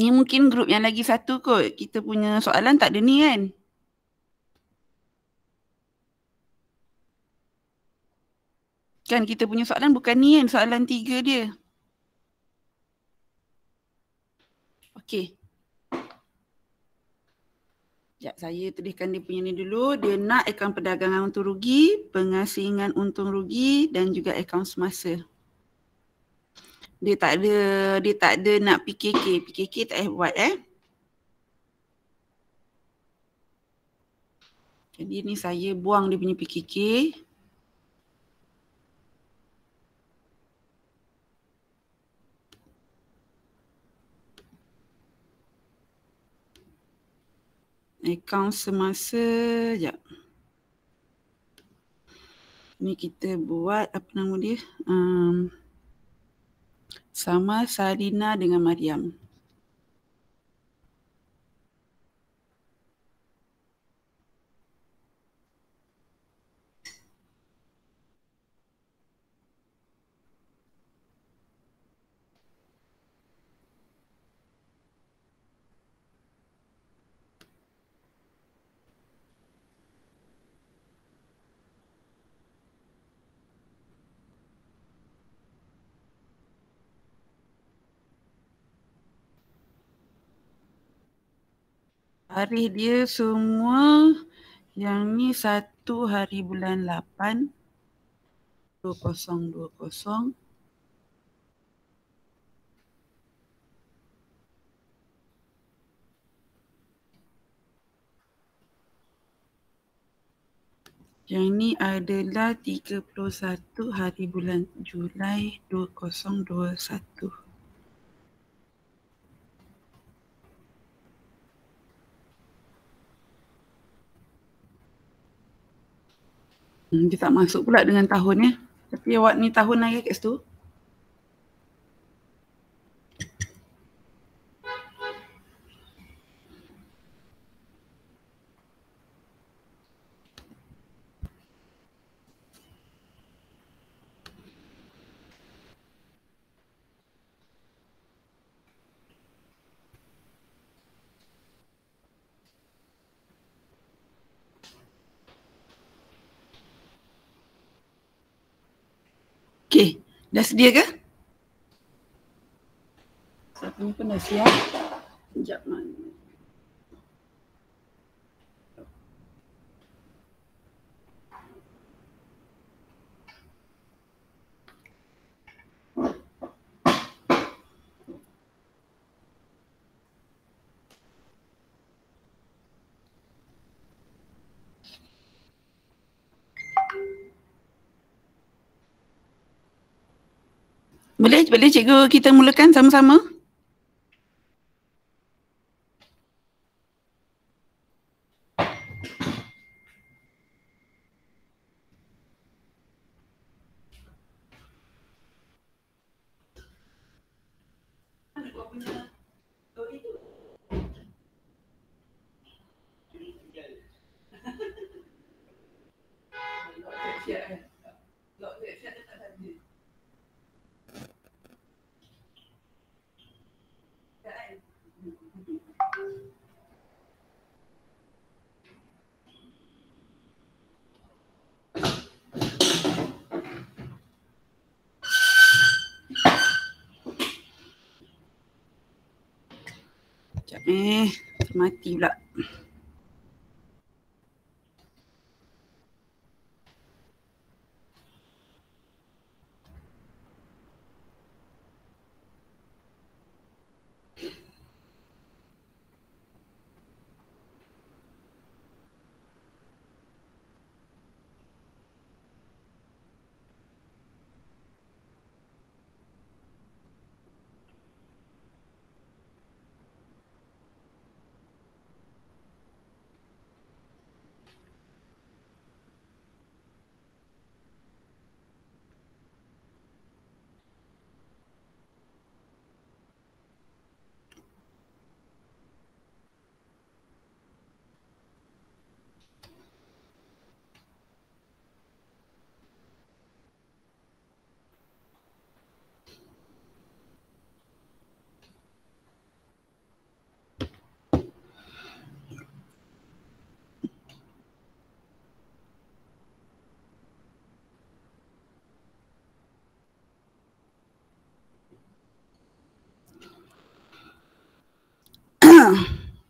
ni mungkin grup yang lagi satu kot kita punya soalan tak ada ni kan kan kita punya soalan bukan ni kan soalan tiga dia okey Sekejap saya tuliskan dia punya ni dulu. Dia nak akaun perdagangan untung rugi, pengasingan untung rugi dan juga akaun semasa. Dia tak ada dia tak ada nak PKK. PKK tak eh buat eh. Jadi ni saya buang dia punya PKK. Akaun semasa, jap. Ni kita buat apa nama dia? Um, sama Salina dengan Mariam. Tarikh dia semua yang ni satu hari bulan lapan dua kosong dua kosong Yang ni adalah 31 hari bulan Julai 2021 Kita hmm, dia tak masuk pula dengan tahun ya. Tapi awak ni tahun lagi kat situ. Dah sedia ke? Satu pun dah siap. Sekejap mana. Boleh, boleh cikgu kita mulakan sama-sama? Eh, mati pula.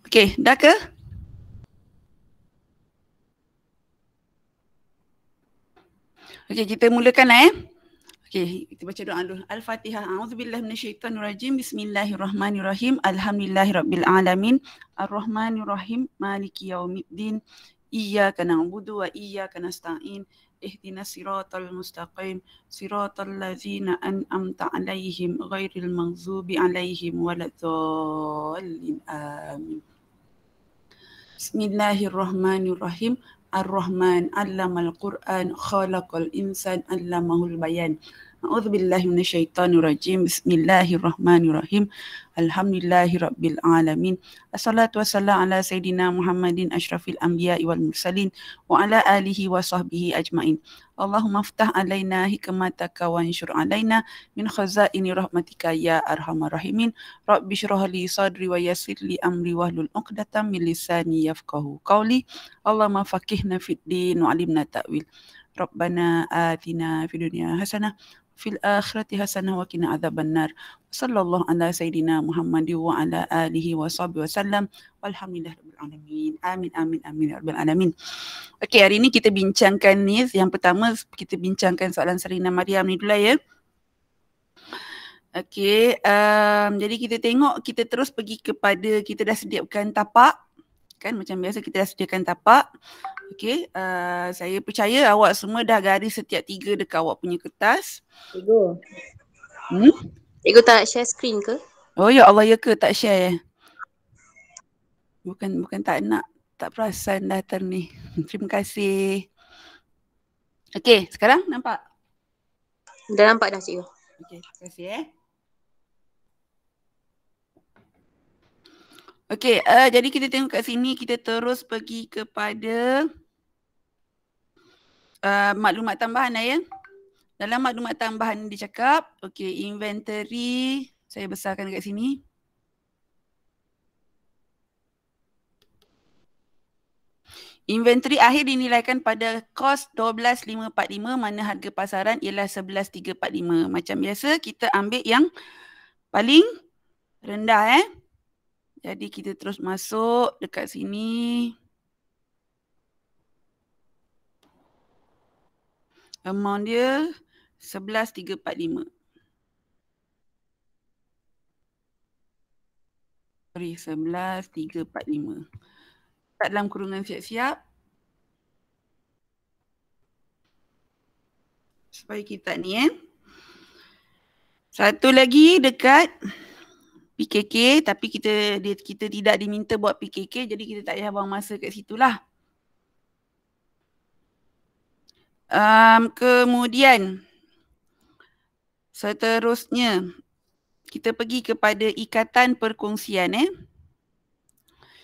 Okay, dah ke? Okay, kita mulakan lah, eh. Okay, kita baca doa dulu. Al-Fatihah. A'udzubillah minasyaitanirrajim. Bismillahirrahmanirrahim. Alhamdulillahirrabbilalamin. Ar-Rahmanirrahim. Maliki yaumiddin. Iyaka na'budu wa iyaka nasta'in. اهدنا صراط المستقيم صراط الذين أنعمت عليهم غير المغضوب عليهم ولا الضالين آمين بسم الله الرحمن الرحيم الرحمن علم القرآن خلق الإنسان علمه البيان أعوذ بالله من الشيطان الرجيم بسم الله الرحمن الرحيم الحمد لله رب العالمين الصلاة والسلام على سيدنا محمد أشرف الأنبياء والمرسلين وعلى آله وصحبه أجمعين اللهم افتح علينا حكمتك وانشر علينا من خزائن رحمتك يا أرحم الراحمين رب اشرح لي صدري ويسر لي أمري واهلل عقدة من لساني يفقه قولي اللهم فقهنا في الدين وعلمنا التأويل ربنا آتنا في الدنيا حسنة fil akhirati hasanah wa azab adzaban nar. Wassalamualaikum warahmatullahi wabarakatuh. Muhammad wa ala alihi wa sahbihi Amin amin amin ya Okey, hari ini kita bincangkan ni yang pertama kita bincangkan soalan Serina Mariam ni dulu lah ya. Okey, um, jadi kita tengok kita terus pergi kepada kita dah sediakan tapak kan macam biasa kita dah sediakan tapak okay. uh, saya percaya awak semua dah garis setiap tiga dekat awak punya kertas cikgu hmm cikgu tak share screen ke oh ya Allah ya ke tak share bukan bukan tak nak tak perasan dah ni terima kasih Okay, sekarang nampak dah nampak dah cikgu Okay, terima kasih eh Okey, uh, jadi kita tengok kat sini kita terus pergi kepada uh, maklumat tambahan lah ya. Dalam maklumat tambahan ni dia cakap, okey inventory saya besarkan dekat sini. Inventory akhir dinilaikan pada kos 12545 mana harga pasaran ialah 11345. Macam biasa kita ambil yang paling rendah eh. Jadi kita terus masuk dekat sini. Amount dia 11345. Sorry, 11345. Tak dalam kurungan siap-siap. Supaya kita ni eh. Satu lagi dekat PKK tapi kita dia, kita tidak diminta buat PKK jadi kita tak payah buang masa kat situ lah. Um, kemudian seterusnya kita pergi kepada ikatan perkongsian eh.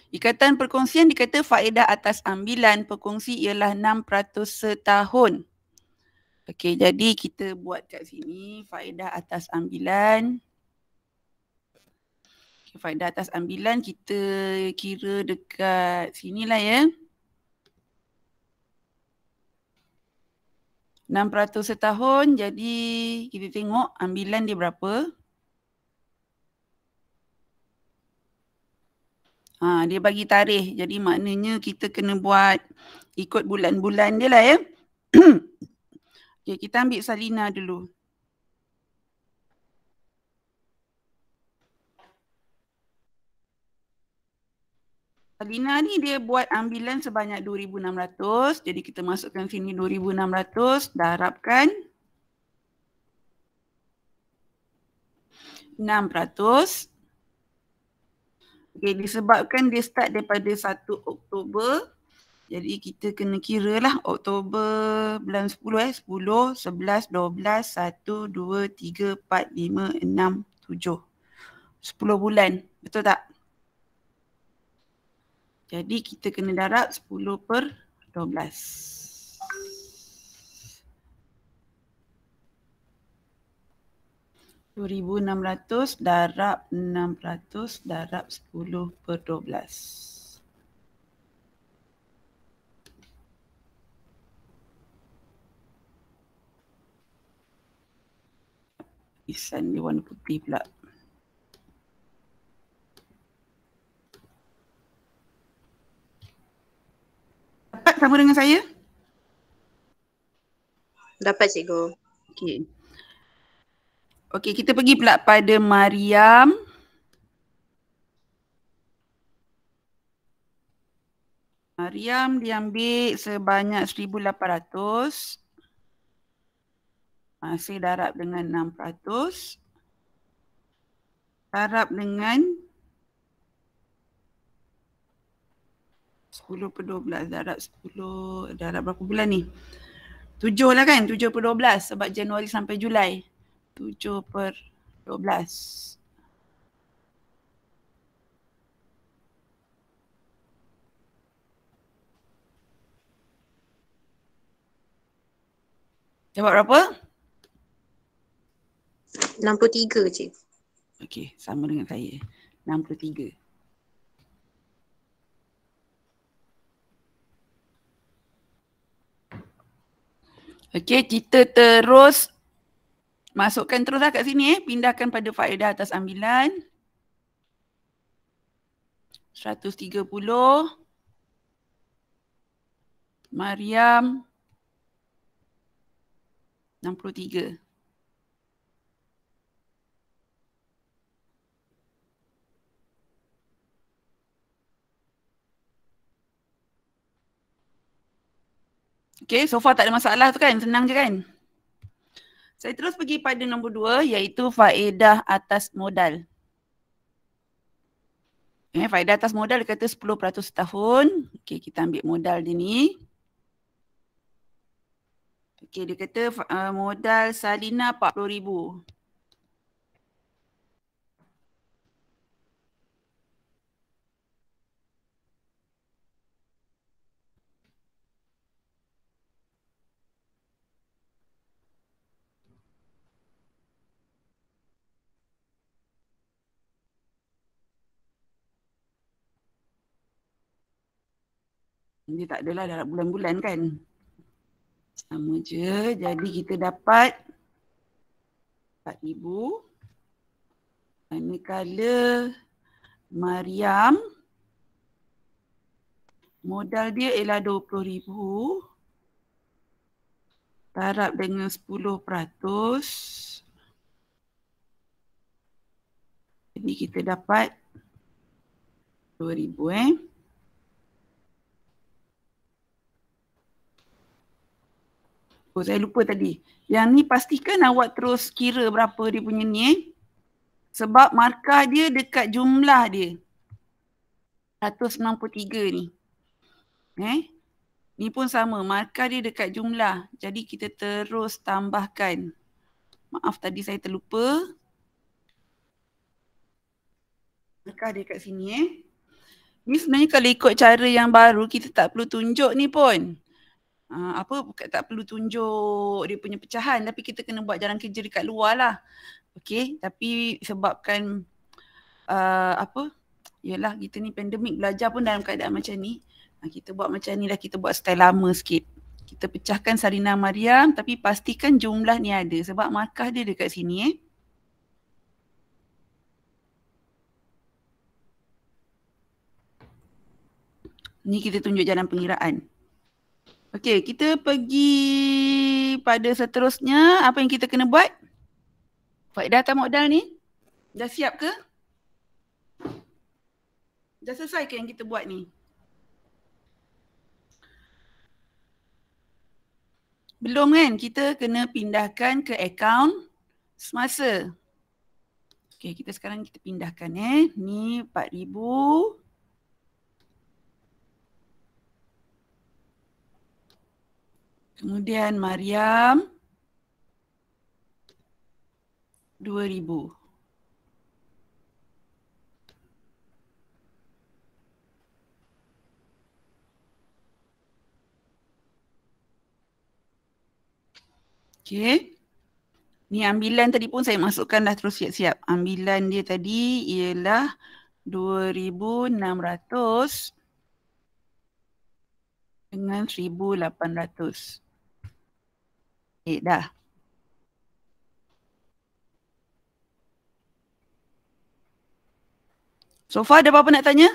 Ikatan perkongsian dikata faedah atas ambilan perkongsi ialah 6% setahun. Okey, jadi kita buat kat sini faedah atas ambilan 6% Faida atas ambilan kita kira dekat sini lah ya. 6% setahun jadi kita tengok ambilan dia berapa. Ha, dia bagi tarikh jadi maknanya kita kena buat ikut bulan-bulan dia lah ya. okay, kita ambil Salina dulu. Lina ni dia buat ambilan sebanyak 2600 jadi kita masukkan sini 2600 darabkan 6% okay, disebabkan dia start daripada 1 Oktober jadi kita kena kira lah Oktober bulan 10 eh 10, 11, 12, 1, 2, 3, 4, 5, 6, 7 10 bulan betul tak? Jadi kita kena darab 10 per 12. RM2,600 darab 600 darab 10 per 12. Isan ni warna putih pula. sama dengan saya? Dapat cikgu. Okey. Okey, kita pergi pula pada Mariam. Mariam diambil sebanyak 1,800. Masih ah, darab dengan 600. Darab dengan 10 per 12 darab 10 darab berapa bulan ni 7 lah kan 7 per 12 sebab Januari sampai Julai 7 per 12 Jawab berapa? 63 cik. Okay sama dengan saya 63 Okey, kita terus masukkan teruslah kat sini eh. Pindahkan pada faedah atas ambilan. 130. Mariam. 63. Okay, so far tak ada masalah tu kan? Senang je kan? Saya terus pergi pada nombor dua iaitu faedah atas modal. Eh, faedah atas modal dia kata 10% setahun. Okay, kita ambil modal dia ni. Okay, dia kata uh, modal Salina 40000 Jadi tak adalah dalam bulan-bulan kan. Sama je. Jadi kita dapat 4,000. Manakala Mariam modal dia ialah 20,000. Tarap dengan 10%. Jadi kita dapat 2,000 eh. Oh saya lupa tadi. Yang ni pastikan awak terus kira berapa dia punya ni eh. Sebab markah dia dekat jumlah dia. 163 ni. Eh. Ni pun sama. Markah dia dekat jumlah. Jadi kita terus tambahkan. Maaf tadi saya terlupa. Markah dia kat sini eh. Ni sebenarnya kalau ikut cara yang baru kita tak perlu tunjuk ni pun. Ah, apa tak perlu tunjuk dia punya pecahan tapi kita kena buat jalan kerja dekat luar lah. Okay tapi sebabkan uh, apa yelah kita ni pandemik belajar pun dalam keadaan macam ni. Ah, kita buat macam ni lah kita buat style lama sikit. Kita pecahkan Sarina Mariam tapi pastikan jumlah ni ada sebab markah dia dekat sini eh. Ni kita tunjuk jalan pengiraan. Okey, kita pergi pada seterusnya. Apa yang kita kena buat? Faedah data modal ni? Dah siap ke? Dah selesai ke yang kita buat ni? Belum kan? Kita kena pindahkan ke akaun semasa. Okey, kita sekarang kita pindahkan eh. Ni 4,000. Kemudian Mariam 2000. Okey. Ni ambilan tadi pun saya masukkan dah terus siap-siap. Ambilan dia tadi ialah 2600 dengan 1800. Eh, dah. So far ada apa-apa nak tanya?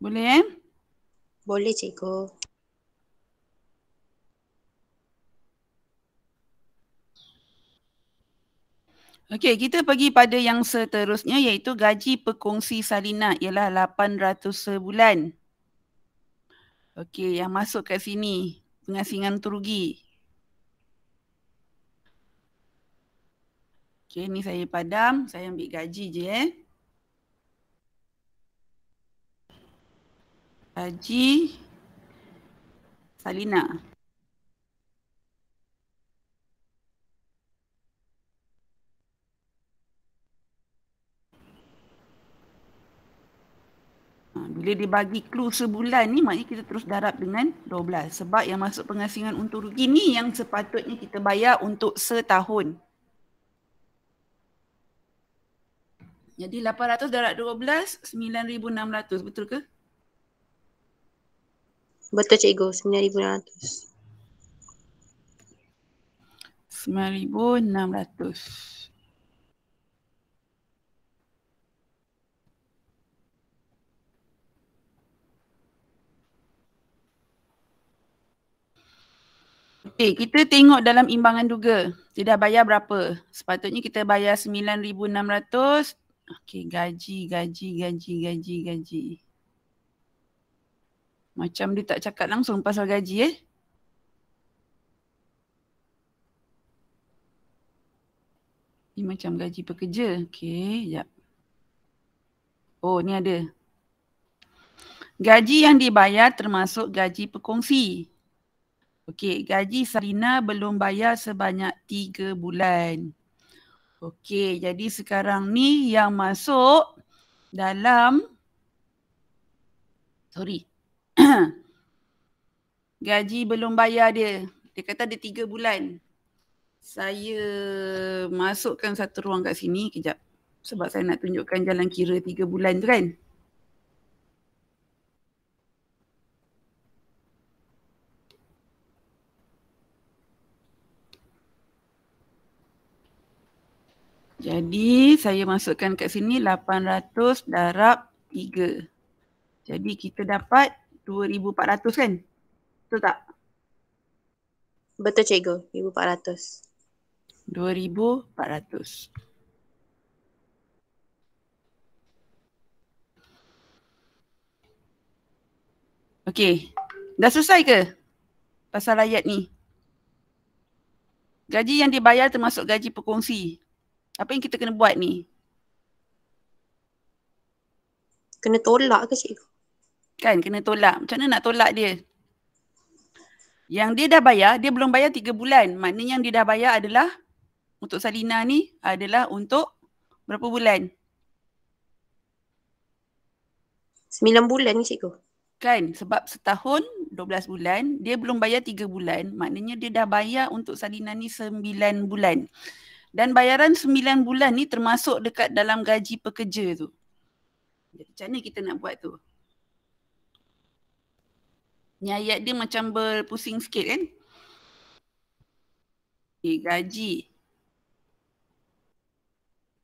Boleh eh? Boleh cikgu. Okey, kita pergi pada yang seterusnya iaitu gaji pekongsi salinan ialah 800 sebulan. Okey, yang masuk kat sini pengasingan turugi. Okey, ni saya padam, saya ambil gaji je eh. Gaji Salina. Bila dia bagi clue sebulan ni maknanya kita terus darab dengan 12 sebab yang masuk pengasingan untung rugi ni yang sepatutnya kita bayar untuk setahun. Jadi 800 darab 12 9600 betul ke? Betul cikgu 9600. 9600. Okay, kita tengok dalam imbangan juga. Dia dah bayar berapa? Sepatutnya kita bayar RM9,600. Okay, gaji, gaji, gaji, gaji, gaji. Macam dia tak cakap langsung pasal gaji eh. Ini macam gaji pekerja. Okay, sekejap. Oh, ni ada. Gaji yang dibayar termasuk gaji pekongsi. Okey, gaji Sarina belum bayar sebanyak tiga bulan. Okey, jadi sekarang ni yang masuk dalam sorry. gaji belum bayar dia. Dia kata dia tiga bulan. Saya masukkan satu ruang kat sini kejap. Sebab saya nak tunjukkan jalan kira tiga bulan tu kan. Jadi saya masukkan kat sini 800 darab 3. Jadi kita dapat 2400 kan? Betul tak? Betul cikgu, 2400. 2400. Okey. Dah selesai ke? Pasal ayat ni. Gaji yang dibayar termasuk gaji perkongsi. Apa yang kita kena buat ni? Kena tolak ke cikgu? Kan kena tolak. Macam mana nak tolak dia? Yang dia dah bayar, dia belum bayar tiga bulan. Maknanya yang dia dah bayar adalah untuk Salina ni adalah untuk berapa bulan? Sembilan bulan ni cikgu. Kan sebab setahun dua belas bulan, dia belum bayar tiga bulan. Maknanya dia dah bayar untuk Salina ni sembilan bulan. Dan bayaran sembilan bulan ni termasuk dekat dalam gaji pekerja tu. Jadi macam mana kita nak buat tu? Ni ayat dia macam berpusing sikit kan? Okay, eh, gaji.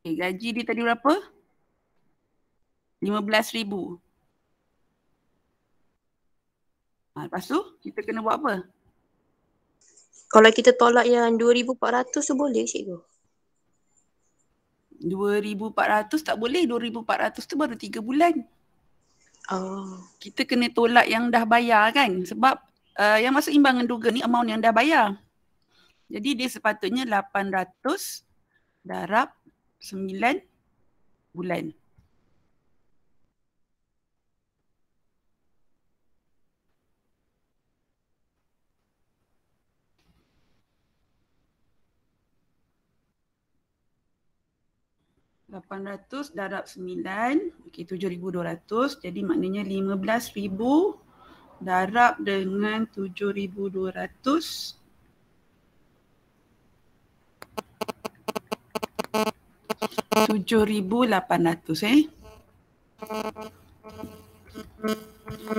Okay, eh, gaji dia tadi berapa? RM15,000. Ha, lepas tu kita kena buat apa? Kalau kita tolak yang 2400 tu boleh cikgu? 2400 tak boleh 2400 tu baru 3 bulan oh. kita kena tolak yang dah bayar kan sebab uh, yang masuk imbangan duga ni amount yang dah bayar jadi dia sepatutnya 800 darab 9 bulan 800 darab 9 okey 7200 jadi maknanya 15000 darab dengan 7200 7800 eh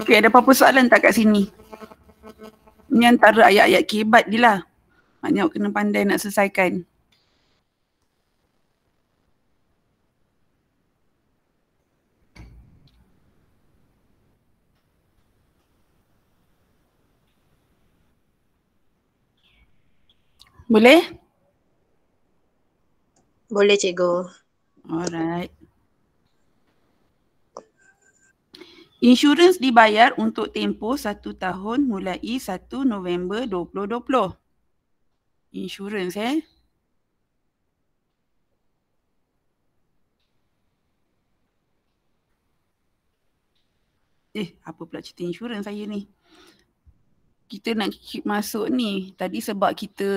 Okey ada apa-apa soalan tak kat sini? Ni antara ayat-ayat kibat ni lah. Maknanya awak kena pandai nak selesaikan. Boleh? Boleh cikgu. Alright. Insurans dibayar untuk tempoh satu tahun mulai 1 November 2020. Insurans eh. Eh, apa pula cerita insurans saya ni? kita nak keep masuk ni. Tadi sebab kita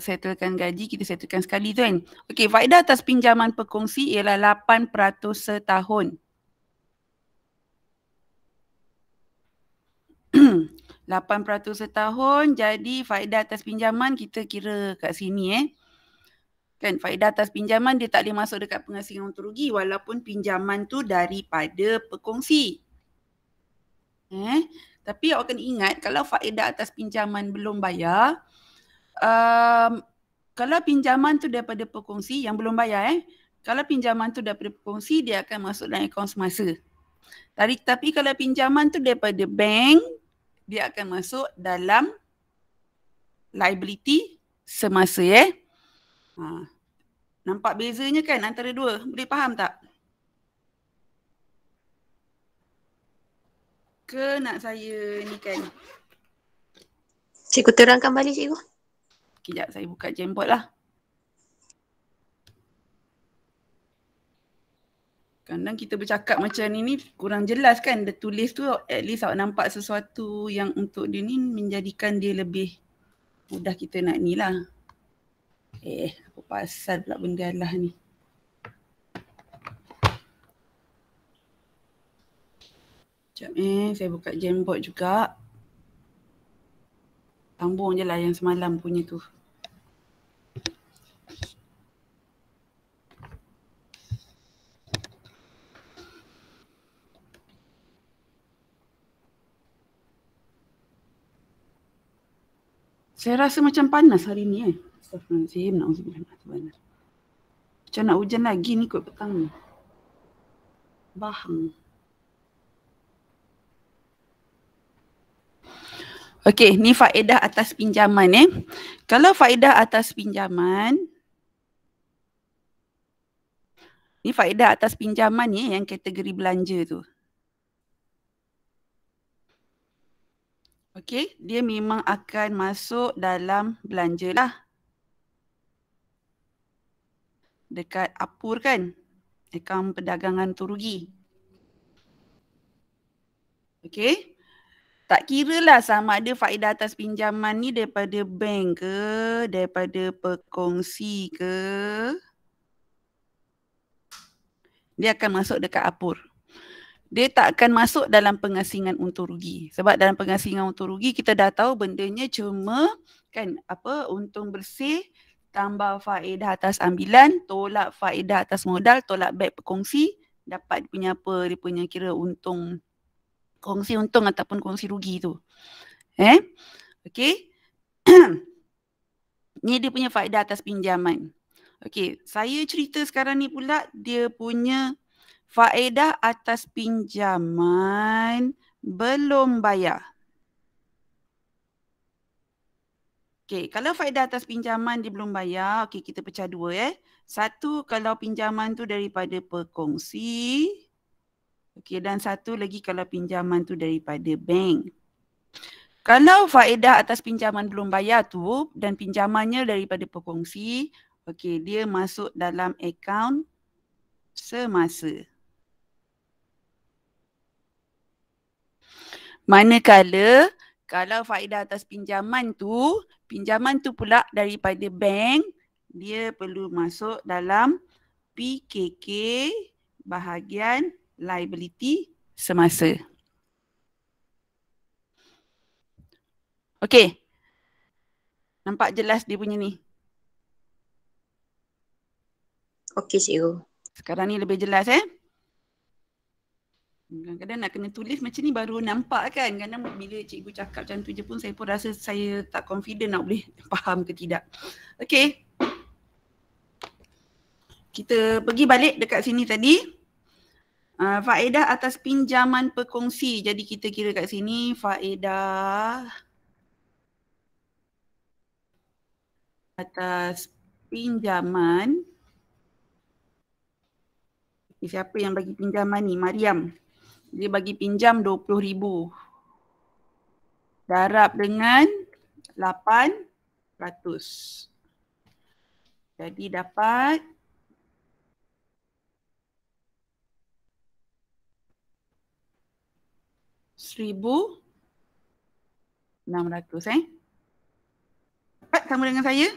settlekan gaji, kita settlekan sekali tu kan. Okey, faedah atas pinjaman perkongsi ialah 8% setahun. 8% setahun, jadi faedah atas pinjaman kita kira kat sini eh. Kan, faedah atas pinjaman dia tak boleh masuk dekat pengasingan untuk rugi walaupun pinjaman tu daripada perkongsi. Eh, tapi awak kena ingat kalau faedah atas pinjaman belum bayar, um, kalau pinjaman tu daripada perkongsi yang belum bayar eh, kalau pinjaman tu daripada perkongsi dia akan masuk dalam akaun semasa. Tapi, tapi kalau pinjaman tu daripada bank, dia akan masuk dalam liability semasa eh. Ha. Nampak bezanya kan antara dua? Boleh faham tak? suka nak saya ni kan Cikgu terangkan balik cikgu Kejap saya buka jambot lah Kadang kita bercakap macam ni ni kurang jelas kan Dia tulis tu at least awak nampak sesuatu yang untuk dia ni Menjadikan dia lebih mudah kita nak ni lah Eh apa pasal pula benda lah ni Sekejap eh, saya buka jambot juga. Sambung je lah yang semalam punya tu. Saya rasa macam panas hari ni eh. Astaghfirullahaladzim. Astaghfirullahaladzim. Macam nak hujan lagi ni kot petang ni. Bahang. Okey, ni faedah atas pinjaman eh. Kalau faedah atas pinjaman Ni faedah atas pinjaman ni eh, yang kategori belanja tu. Okey, dia memang akan masuk dalam belanja lah. Dekat apur kan? Akaun perdagangan tu rugi. Okey tak kira lah sama ada faedah atas pinjaman ni daripada bank ke, daripada perkongsi ke. Dia akan masuk dekat apur. Dia tak akan masuk dalam pengasingan untung rugi. Sebab dalam pengasingan untung rugi kita dah tahu bendanya cuma kan apa untung bersih tambah faedah atas ambilan, tolak faedah atas modal, tolak beg perkongsi dapat punya apa dia punya kira untung kongsi untung ataupun kongsi rugi tu. Eh? Okey. ni dia punya faedah atas pinjaman. Okey, saya cerita sekarang ni pula dia punya faedah atas pinjaman belum bayar. Okey, kalau faedah atas pinjaman dia belum bayar, okey kita pecah dua eh. Satu kalau pinjaman tu daripada perkongsi, Okey dan satu lagi kalau pinjaman tu daripada bank. Kalau faedah atas pinjaman belum bayar tu dan pinjamannya daripada perkongsi, okey dia masuk dalam akaun semasa. Manakala kalau faedah atas pinjaman tu, pinjaman tu pula daripada bank, dia perlu masuk dalam PKK bahagian liability semasa. Okey. Nampak jelas dia punya ni. Okey cikgu. Sekarang ni lebih jelas eh. Kadang-kadang nak kena tulis macam ni baru nampak kan. Kadang-kadang bila cikgu cakap macam tu je pun saya pun rasa saya tak confident nak boleh faham ke tidak. Okay. Kita pergi balik dekat sini tadi. Uh, faedah atas pinjaman perkongsi. Jadi kita kira kat sini faedah atas pinjaman. Okay, siapa yang bagi pinjaman ni? Mariam. Dia bagi pinjam RM20,000. Darab dengan 8 ratus. Jadi dapat 8 1600 eh. Dapat sama dengan saya?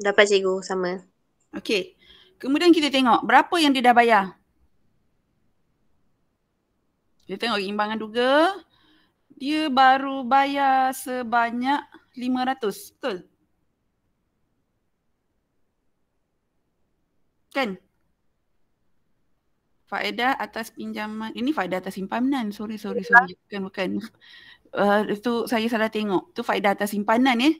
Dapat cikgu sama. Okey. Kemudian kita tengok berapa yang dia dah bayar. Kita tengok imbangan juga. Dia baru bayar sebanyak 500. Betul? Kan? faedah atas pinjaman ini faedah atas simpanan sorry sorry sorry ya. bukan bukan uh, eh, tu saya salah tengok itu faedah atas simpanan eh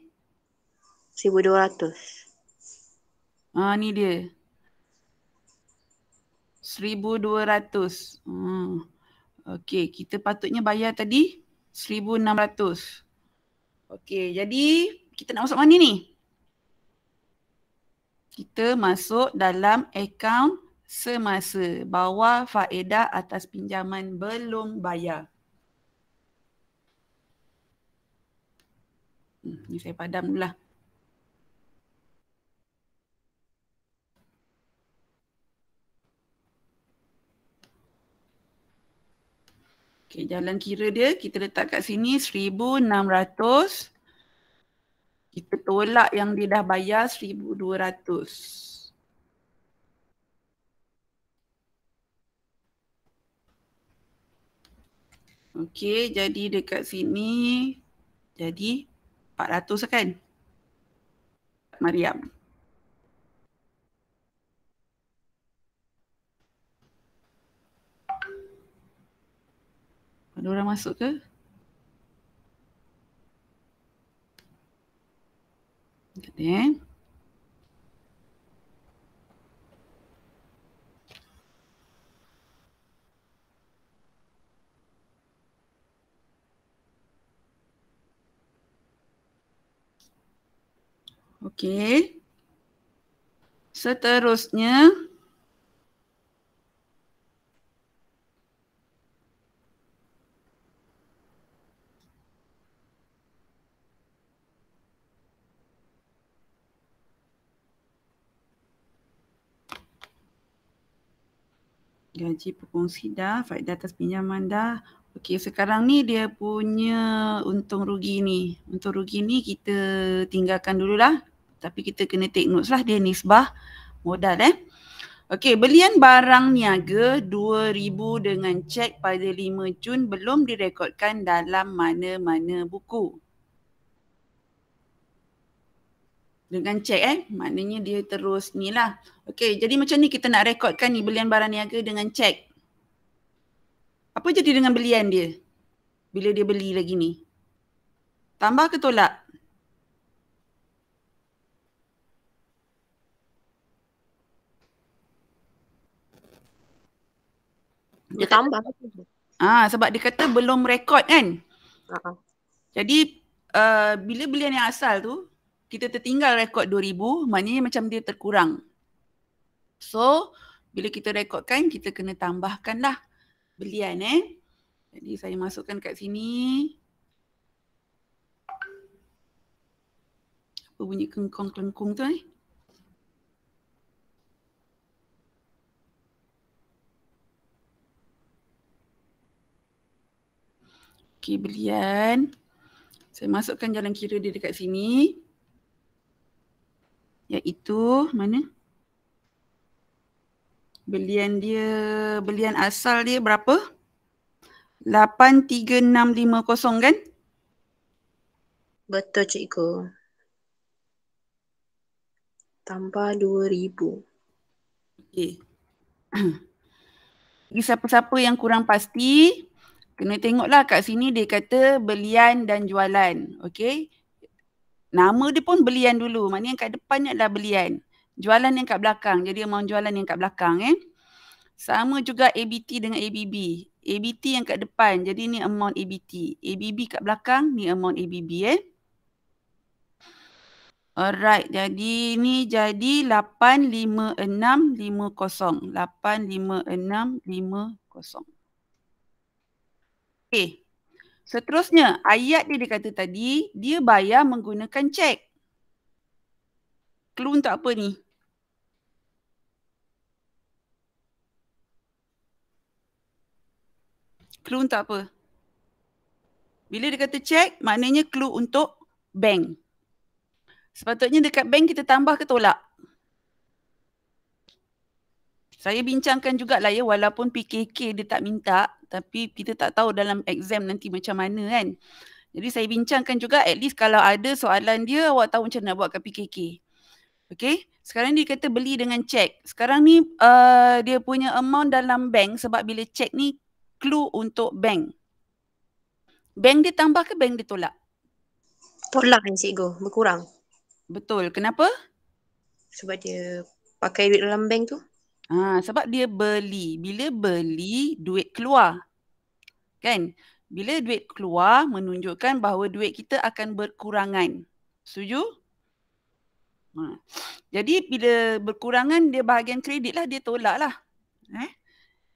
1200 ah ni dia 1200 hmm okey kita patutnya bayar tadi 1600 okey jadi kita nak masuk mana ni kita masuk dalam account semasa bawa faedah atas pinjaman belum bayar. Hmm, ini saya padam dulu lah. Okay, jalan kira dia kita letak kat sini seribu enam ratus. kita tolak yang dia dah bayar seribu dua ratus. Okey, jadi dekat sini jadi 400 lah kan? Mariam. Ada orang masuk ke? Okay. Okey. Seterusnya. Gaji perkongsi dah, faedah atas pinjaman dah. Okey, sekarang ni dia punya untung rugi ni. Untung rugi ni kita tinggalkan dululah. Tapi kita kena take notes lah dia nisbah modal eh. Okey, belian barang niaga 2000 dengan cek pada 5 Jun belum direkodkan dalam mana-mana buku. Dengan cek eh, maknanya dia terus ni lah. Okey, jadi macam ni kita nak rekodkan ni belian barang niaga dengan cek. Apa jadi dengan belian dia? Bila dia beli lagi ni? Tambah ke tolak? Dia tambah Ah ha, sebab dia kata belum rekod kan? Uh-huh. Jadi uh, bila belian yang asal tu kita tertinggal rekod 2000, maknanya macam dia terkurang. So bila kita rekodkan kita kena tambahkan dah belian eh. Jadi saya masukkan kat sini. Apa bunyi kengkong kengkong tu eh? Okey, belian. Saya masukkan jalan kira dia dekat sini. Iaitu mana? Belian dia, belian asal dia berapa? 83650 kan? Betul cikgu. Tambah 2000. Okey. Bagi siapa-siapa yang kurang pasti, kena tengoklah kat sini dia kata belian dan jualan. Okay. Nama dia pun belian dulu. Maknanya yang kat depan ni adalah belian. Jualan yang kat belakang. Jadi amount jualan yang kat belakang eh. Sama juga ABT dengan ABB. ABT yang kat depan. Jadi ni amount ABT. ABB kat belakang ni amount ABB eh. Alright, jadi ni jadi 85650. 85650. Okey. Seterusnya, ayat dia dia kata tadi, dia bayar menggunakan cek. Clue untuk apa ni? Clue untuk apa? Bila dia kata cek, maknanya clue untuk bank. Sepatutnya dekat bank kita tambah ke tolak? Saya bincangkan jugalah ya, walaupun PKK dia tak minta, tapi kita tak tahu dalam exam nanti macam mana kan. Jadi saya bincangkan juga at least kalau ada soalan dia awak tahu macam nak buat kat PKK. Okay. Sekarang dia kata beli dengan cek. Sekarang ni uh, dia punya amount dalam bank sebab bila cek ni clue untuk bank. Bank dia tambah ke bank dia tolak? Tolak kan cikgu. Berkurang. Betul. Kenapa? Sebab dia pakai duit dalam bank tu. Ha, sebab dia beli. Bila beli, duit keluar. Kan? Bila duit keluar, menunjukkan bahawa duit kita akan berkurangan. Setuju? Ha. Jadi, bila berkurangan, dia bahagian kredit lah, dia tolak lah. Eh?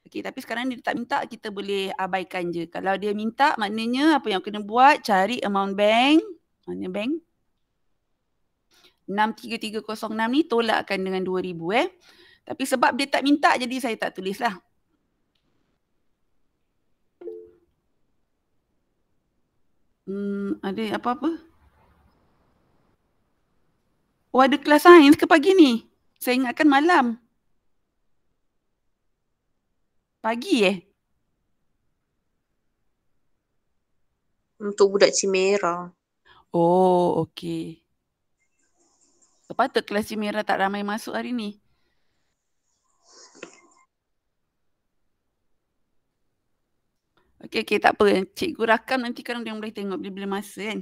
Okay, tapi sekarang dia tak minta, kita boleh abaikan je. Kalau dia minta, maknanya apa yang kena buat, cari amount bank. Mana bank? 63306 ni tolakkan dengan 2000 eh. Tapi sebab dia tak minta jadi saya tak tulislah. Hmm, ada apa-apa? Oh, ada kelas sains ke pagi ni? Saya ingatkan malam. Pagi eh? Untuk budak Cimera. Oh, okey. Sepatut kelas Cimera tak ramai masuk hari ni. Okey, okey, tak apa. Cikgu rakam nanti kan dia boleh tengok bila-bila masa kan.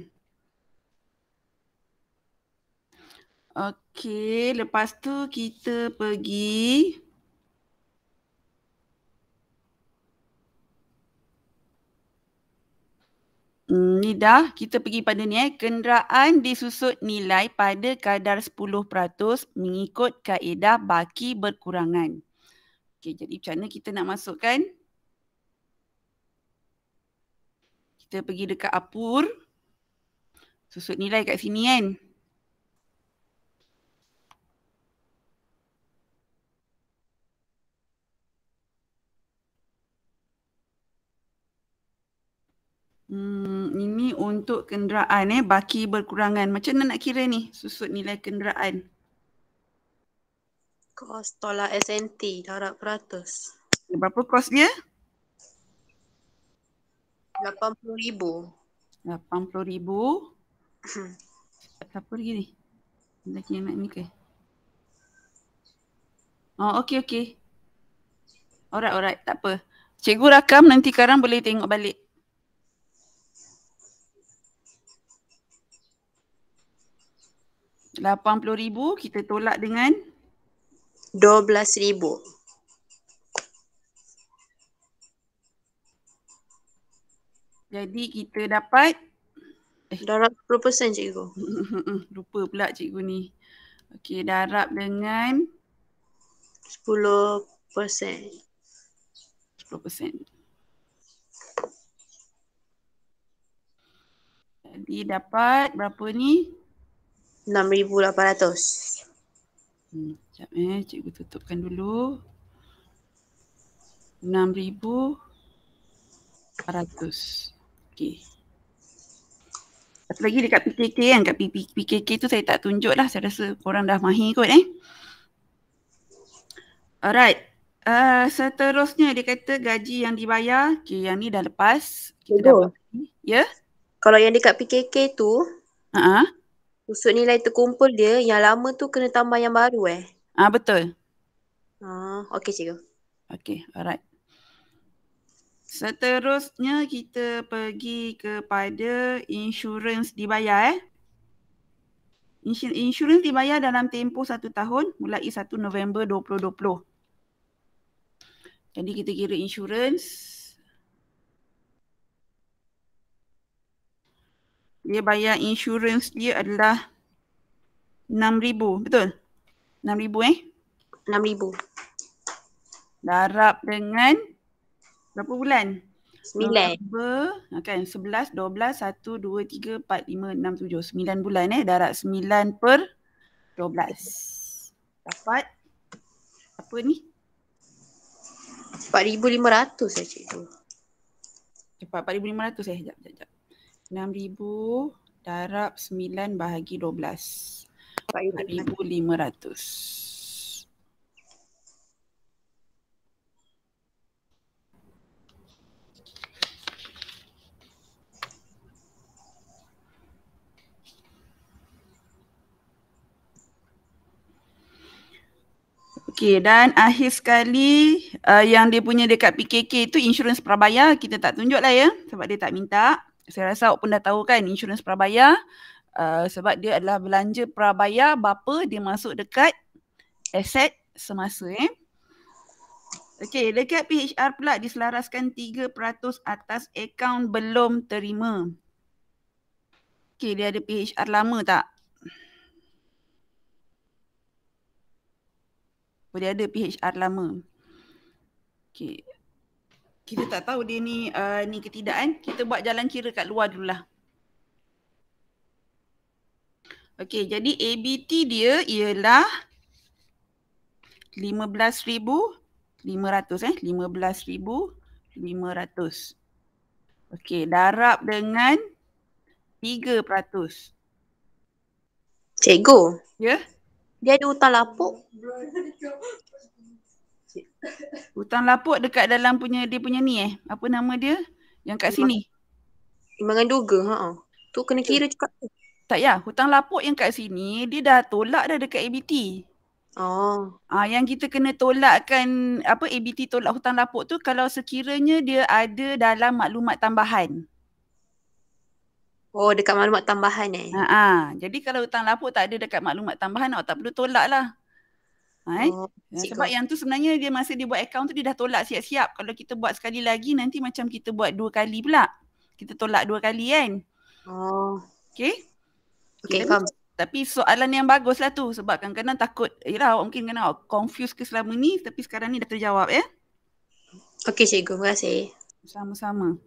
Okey, lepas tu kita pergi. Hmm, ni dah, kita pergi pada ni eh. Kenderaan disusut nilai pada kadar 10% mengikut kaedah baki berkurangan. Okey, jadi macam mana kita nak masukkan? kita pergi dekat apur susut nilai kat sini kan Hmm, ini untuk kenderaan eh. Baki berkurangan. Macam mana nak kira ni? Susut nilai kenderaan. Kos tolak SNT darab peratus. Berapa kos dia? RM80,000. RM80,000. Hmm. Apa lagi ni? Lagi yang nak ni ke? Oh, okey, okey. Alright, alright. Tak apa. Cikgu rakam nanti sekarang boleh tengok balik. RM80,000 kita tolak dengan? RM12,000. Jadi kita dapat eh. darab 10% cikgu. Lupa pula cikgu ni. Okey, darab dengan 10%. 10%. Jadi dapat berapa ni? 6,800. Hmm, sekejap eh, cikgu tutupkan dulu. 6,800. Okey. Satu lagi dekat PKK kan, dekat PKK tu saya tak tunjuk lah. Saya rasa korang dah mahir kot eh. Alright. Uh, seterusnya dia kata gaji yang dibayar, okay, yang ni dah lepas. Kita Ya? Yeah? Kalau yang dekat PKK tu, uh-huh. usut nilai terkumpul dia, yang lama tu kena tambah yang baru eh. Ah uh, Betul. Ah, uh, okay cikgu. Okay, alright. Seterusnya kita pergi kepada insurans dibayar eh. Insurans dibayar dalam tempoh satu tahun mulai 1 November 2020. Jadi kita kira insurans dia bayar insurans dia adalah 6000 betul? 6000 eh? 6000. Darab dengan 2000 berapa bulan? sembilan November, kan? 11, 12, 1, 2, 3, 4, 5, 6, 7. 9 bulan eh. darab sembilan per dua belas Dapat apa ni? empat ribu lima ratus eh cikgu. Cepat 4,500 eh. Sekejap, sekejap. ribu darab sembilan bahagi dua belas empat ribu lima ratus Okay dan akhir sekali uh, yang dia punya dekat PKK tu insurans prabayar kita tak tunjuk lah ya sebab dia tak minta. Saya rasa awak pun dah tahu kan insurans prabayar uh, sebab dia adalah belanja prabayar bapa dia masuk dekat aset semasa eh. Okey dekat PHR pula diselaraskan 3% atas akaun belum terima. Okay dia ada PHR lama tak? Boleh ada PHR lama. Okay. Kita tak tahu dia ni uh, ni ketidakan. Eh. Kita buat jalan kira kat luar dulu lah. Okay, jadi ABT dia ialah 15,500 eh. 15,500. Okay, darab dengan 3%. Cikgu. Ya. Yeah? Dia ada hutang lapuk. Hutang lapuk dekat dalam punya dia punya ni eh. Apa nama dia? Yang kat sini. Imbangan duga. Ha. Tu kena kira juga. Tak ya, hutang lapuk yang kat sini dia dah tolak dah dekat ABT. Oh. Ah yang kita kena tolakkan apa ABT tolak hutang lapuk tu kalau sekiranya dia ada dalam maklumat tambahan. Oh dekat maklumat tambahan eh. Ha ah. Jadi kalau hutang lapuk tak ada dekat maklumat tambahan awak tak perlu tolak lah. Ha, eh? oh, ya, sebab yang tu sebenarnya dia masa dia buat account tu dia dah tolak siap-siap. Kalau kita buat sekali lagi nanti macam kita buat dua kali pula. Kita tolak dua kali kan. Oh. Okay. Okay, kita faham. tapi soalan yang bagus lah tu sebab kadang-kadang takut yelah awak mungkin kena awak confuse ke selama ni tapi sekarang ni dah terjawab ya. Eh? Okay cikgu, terima kasih. Sama-sama.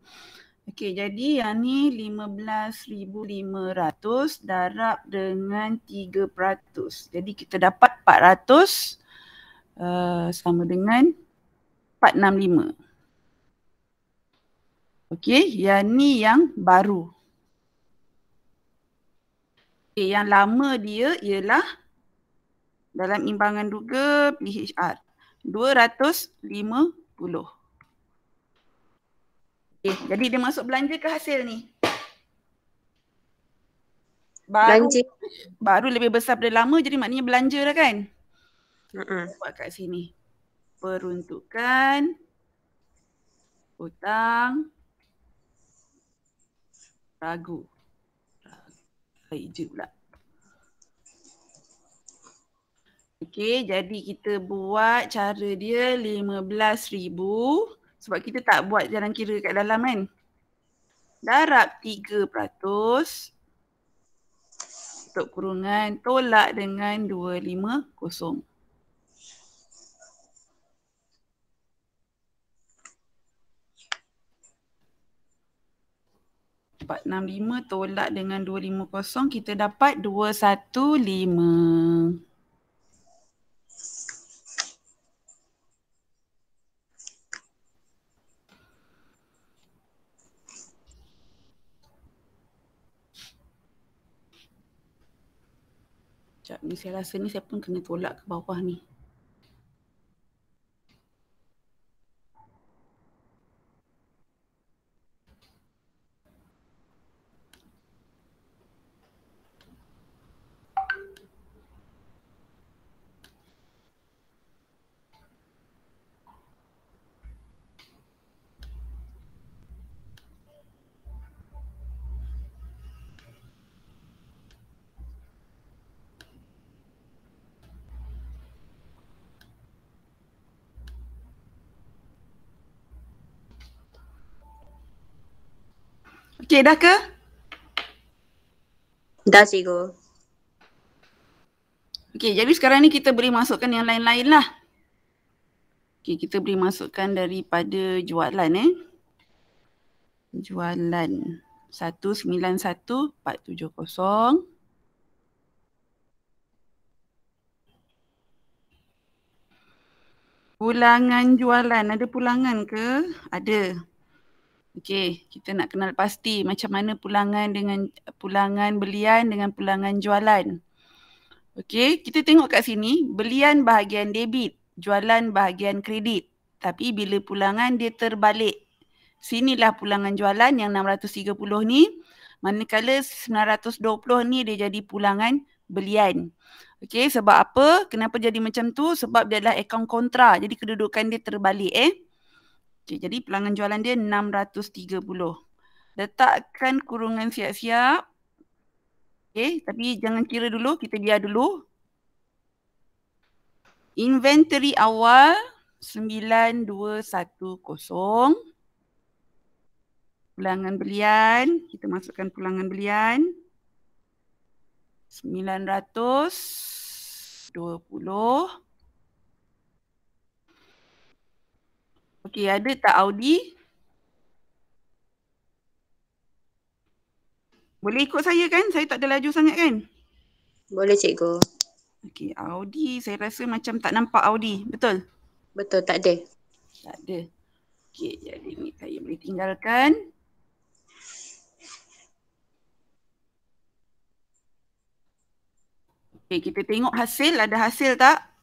Okey, jadi yang ni 15,500 darab dengan 3%. Jadi kita dapat 400 uh, eh, sama dengan 465. Okey, yang ni yang baru. Okey, yang lama dia ialah dalam imbangan duga PHR 250. Okay. Jadi dia masuk belanja ke hasil ni? Baru, belanja. Baru lebih besar daripada lama jadi maknanya belanja dah kan? Uh-uh. Buat kat sini. Peruntukan. Hutang. Ragu. Baik pula. Okey, jadi kita buat cara dia 15000 sebab kita tak buat jalan kira kat dalam kan. Darab 3% untuk kurungan tolak dengan 250. lima tolak dengan dua lima kosong kita dapat dua satu lima. ni saya rasa ni saya pun kena tolak ke bawah ni Okey, dah ke? Dah cikgu. Okey, jadi sekarang ni kita boleh masukkan yang lain-lain lah. Okey, kita boleh masukkan daripada jualan eh. Jualan 191470. Pulangan jualan, ada pulangan ke? Ada. Ada. Okey, kita nak kenal pasti macam mana pulangan dengan pulangan belian dengan pulangan jualan. Okey, kita tengok kat sini, belian bahagian debit, jualan bahagian kredit. Tapi bila pulangan dia terbalik. Sinilah pulangan jualan yang 630 ni, manakala 920 ni dia jadi pulangan belian. Okey, sebab apa? Kenapa jadi macam tu? Sebab dia adalah akaun kontra. Jadi kedudukan dia terbalik eh. Okay, jadi pelanggan jualan dia 630. Letakkan kurungan siap-siap. Okay, tapi jangan kira dulu, kita biar dulu. Inventory awal 9210. Pulangan belian, kita masukkan pulangan belian. 920. Okey, ada tak Audi? Boleh ikut saya kan? Saya tak ada laju sangat kan? Boleh cikgu. Okey, Audi. Saya rasa macam tak nampak Audi. Betul? Betul, tak ada. Tak ada. Okey, jadi ni saya boleh tinggalkan. Okey, kita tengok hasil. Ada hasil tak?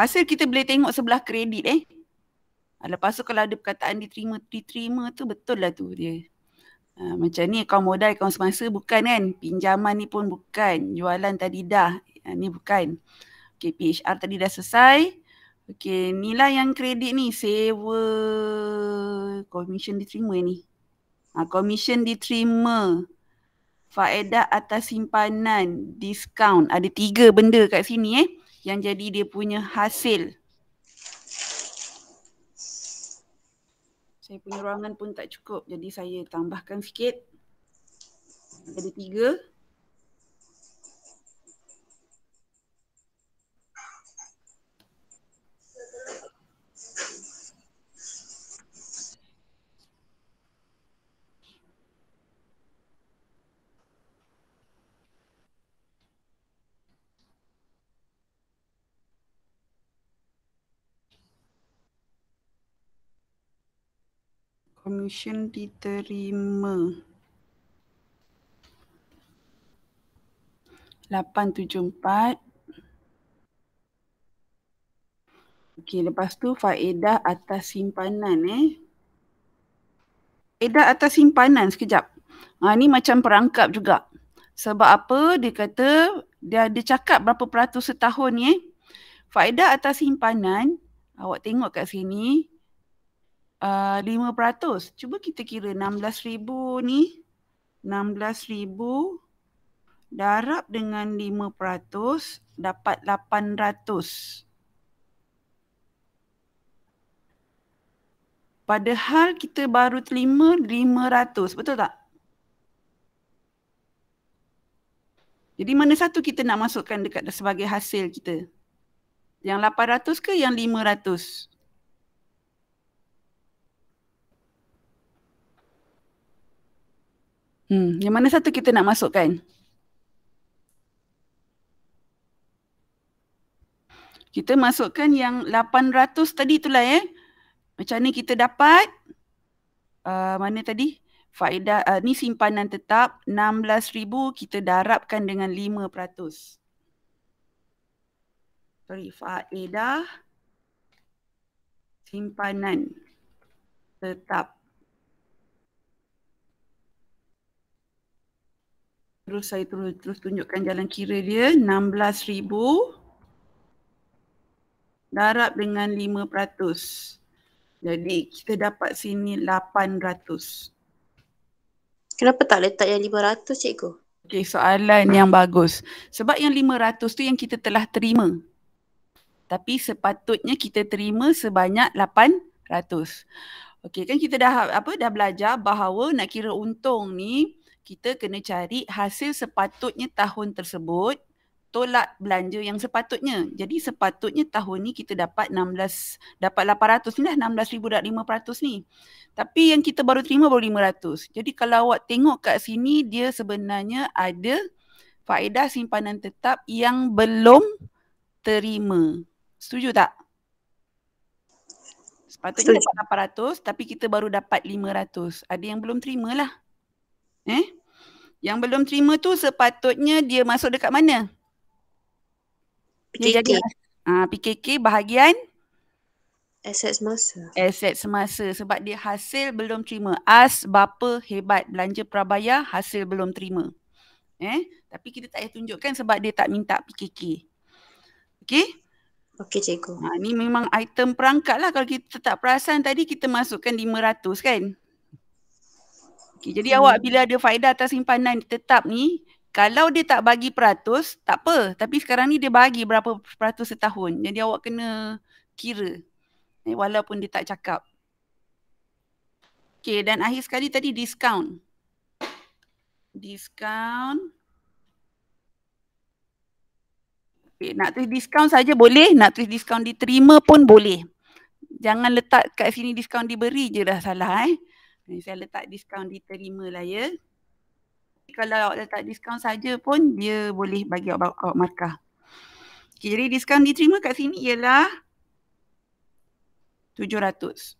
Hasil kita boleh tengok sebelah kredit eh. Ah, lepas tu kalau ada perkataan diterima, diterima tu betul lah tu dia. Ha, macam ni kau modal, kau semasa bukan kan? Pinjaman ni pun bukan. Jualan tadi dah. Ha, ni bukan. Okay, PHR tadi dah selesai. Okay, nilai yang kredit ni sewa komisen diterima ni. Ha, komisen diterima. Faedah atas simpanan, diskaun. Ada tiga benda kat sini eh yang jadi dia punya hasil. Saya punya ruangan pun tak cukup jadi saya tambahkan sikit. Ada tiga. komisen diterima 874 Okey lepas tu faedah atas simpanan eh Faedah atas simpanan sekejap ha, Ni macam perangkap juga Sebab apa dia kata Dia ada cakap berapa peratus setahun ni eh Faedah atas simpanan Awak tengok kat sini uh, ah, 5%. Cuba kita kira 16,000 ni 16,000 darab dengan 5% dapat 800. Padahal kita baru terima 500, betul tak? Jadi mana satu kita nak masukkan dekat sebagai hasil kita? Yang 800 ke yang 500? Hmm, yang mana satu kita nak masukkan? Kita masukkan yang 800 tadi itulah ya. Eh. Macam ni kita dapat uh, mana tadi? Faedah uh, ni simpanan tetap 16000 kita darabkan dengan 5%. Sorry, faedah simpanan tetap terus saya terus terus tunjukkan jalan kira dia 16000 darab dengan 5%. Jadi kita dapat sini 800. Kenapa tak letak yang 500 cikgu? Okey, soalan yang bagus. Sebab yang 500 tu yang kita telah terima. Tapi sepatutnya kita terima sebanyak 800. Okey kan kita dah apa dah belajar bahawa nak kira untung ni kita kena cari hasil sepatutnya tahun tersebut tolak belanja yang sepatutnya. Jadi sepatutnya tahun ni kita dapat 16 dapat 800 ni lah 16500 ni. Tapi yang kita baru terima baru 500. Jadi kalau awak tengok kat sini dia sebenarnya ada faedah simpanan tetap yang belum terima. Setuju tak? Sepatutnya Setuju. dapat 800 tapi kita baru dapat 500. Ada yang belum terima lah. Eh? Yang belum terima tu sepatutnya dia masuk dekat mana? PKK. Jadi, ha, ah, PKK bahagian? Aset semasa. Aset semasa sebab dia hasil belum terima. As, bapa, hebat, belanja prabaya, hasil belum terima. Eh, Tapi kita tak payah tunjukkan sebab dia tak minta PKK. Okay, Okey cikgu. Ha, ni memang item perangkat lah kalau kita tak perasan tadi kita masukkan 500 kan? Okay, jadi hmm. awak bila ada faedah atas simpanan tetap ni, kalau dia tak bagi peratus, tak apa. Tapi sekarang ni dia bagi berapa peratus setahun. Jadi awak kena kira eh, walaupun dia tak cakap. Okay, dan akhir sekali tadi discount. Discount. Okay, nak tulis discount saja boleh. Nak tulis discount diterima pun boleh. Jangan letak kat sini discount diberi je dah salah eh. Saya letak diskaun diterima lah ya. Kalau awak letak diskaun saja pun dia boleh bagi awak, awak markah. Okay, jadi diskaun diterima kat sini ialah 700.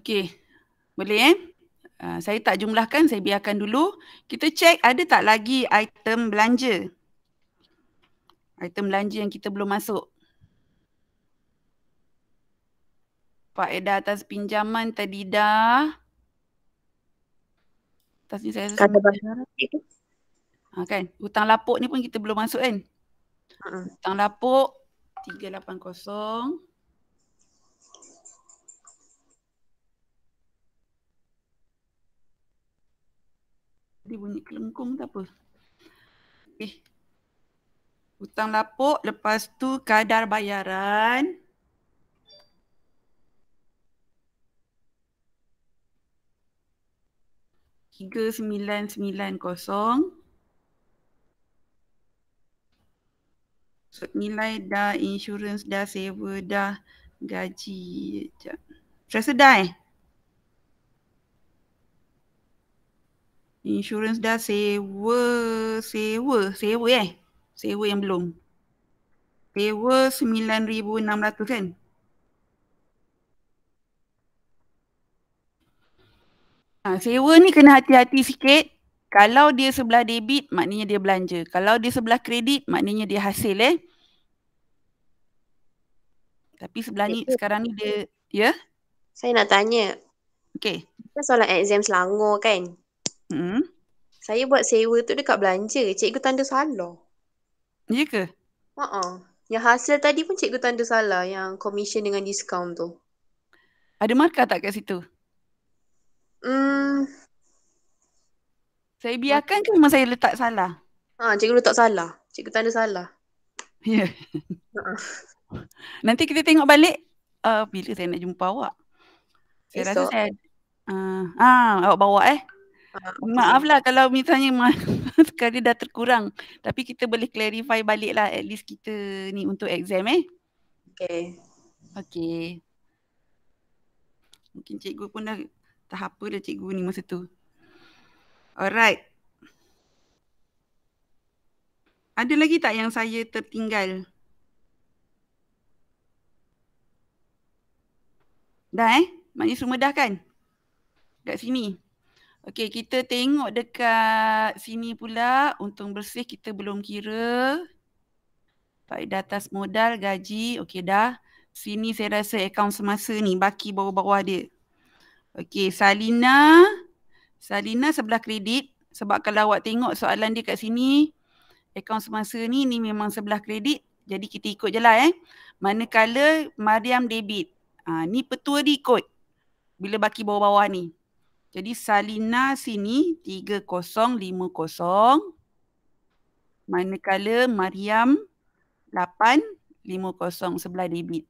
Okey. Boleh eh? Uh, saya tak jumlahkan, saya biarkan dulu. Kita cek ada tak lagi item belanja item belanja yang kita belum masuk. Faedah atas pinjaman tadi dah. Atas ni saya rasa. Kata bahasa. Ha, kan? Hutang lapuk ni pun kita belum masuk kan? Uh-uh. Hutang lapuk 380. Dia bunyi kelengkung tak apa. Okay. Eh, Hutang lapuk, lepas tu kadar bayaran. Tiga sembilan sembilan kosong. So, nilai dah, insurans dah, sewa dah, gaji. Sekejap. Rasa dah eh? Insurans dah sewa, sewa, sewa eh? sewa yang belum. Sewa RM9,600 kan? RM9,600 kan? Ha, sewa ni kena hati-hati sikit. Kalau dia sebelah debit, maknanya dia belanja. Kalau dia sebelah kredit, maknanya dia hasil eh. Tapi sebelah ni, sekarang ni dia, ya? Yeah? Saya nak tanya. Okay. Soalan exam Selangor kan? Hmm. Saya buat sewa tu dekat belanja. Cikgu tanda salah. Ya ke? Haa. Yang hasil tadi pun cikgu tanda salah yang commission dengan diskaun tu. Ada markah tak kat situ? Hmm. Saya biarkan ke memang saya letak salah? Ah, ha, cikgu letak salah. Cikgu tanda salah. Ya. Yeah. Nanti kita tengok balik uh, bila saya nak jumpa awak. Saya Esok. rasa saya... Uh, ah, awak bawa eh. Uh, ah, Maaflah kalau misalnya sekali dah terkurang. Tapi kita boleh clarify balik lah at least kita ni untuk exam eh. Okay. Okay. Mungkin cikgu pun dah tak apa dah cikgu ni masa tu. Alright. Ada lagi tak yang saya tertinggal? Dah eh? Maknanya semua dah kan? Dekat sini. Okey, kita tengok dekat sini pula untung bersih kita belum kira. Baik atas modal, gaji, okey dah. Sini saya rasa akaun semasa ni baki bawah-bawah dia. Okey, Salina. Salina sebelah kredit sebab kalau awak tengok soalan dia kat sini akaun semasa ni ni memang sebelah kredit. Jadi kita ikut je lah eh. Manakala Mariam debit. Ha, ni petua dia ikut. Bila baki bawah-bawah ni. Jadi Salina sini 3050 manakala Mariam 850 sebelah debit.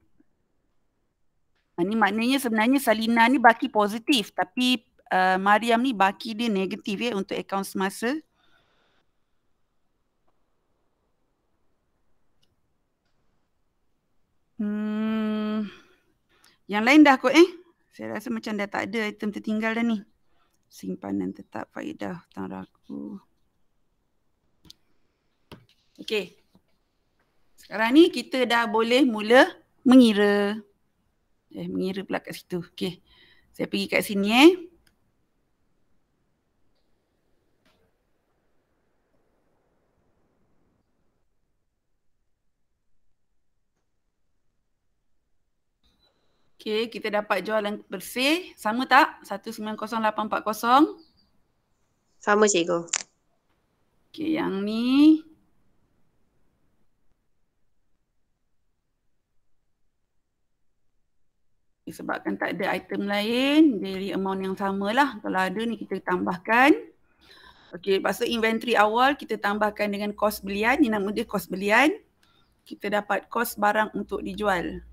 Ini ha, maknanya sebenarnya Salina ni baki positif tapi uh, Mariam ni baki dia negatif ya untuk akaun semasa. Hmm. Yang lain dah kot eh. Saya rasa macam dah tak ada item tertinggal dah ni. Simpanan tetap faedah hutang raku. Okey. Sekarang ni kita dah boleh mula mengira. Eh, mengira pula kat situ. Okey. Saya pergi kat sini eh. Okay, kita dapat jualan bersih. Sama tak? 190840. Sama cikgu. Okay, yang ni. Sebabkan tak ada item lain, jadi amount yang samalah. Kalau ada ni kita tambahkan. Okay, lepas tu inventory awal kita tambahkan dengan kos belian. Ni nama dia kos belian. Kita dapat kos barang untuk dijual.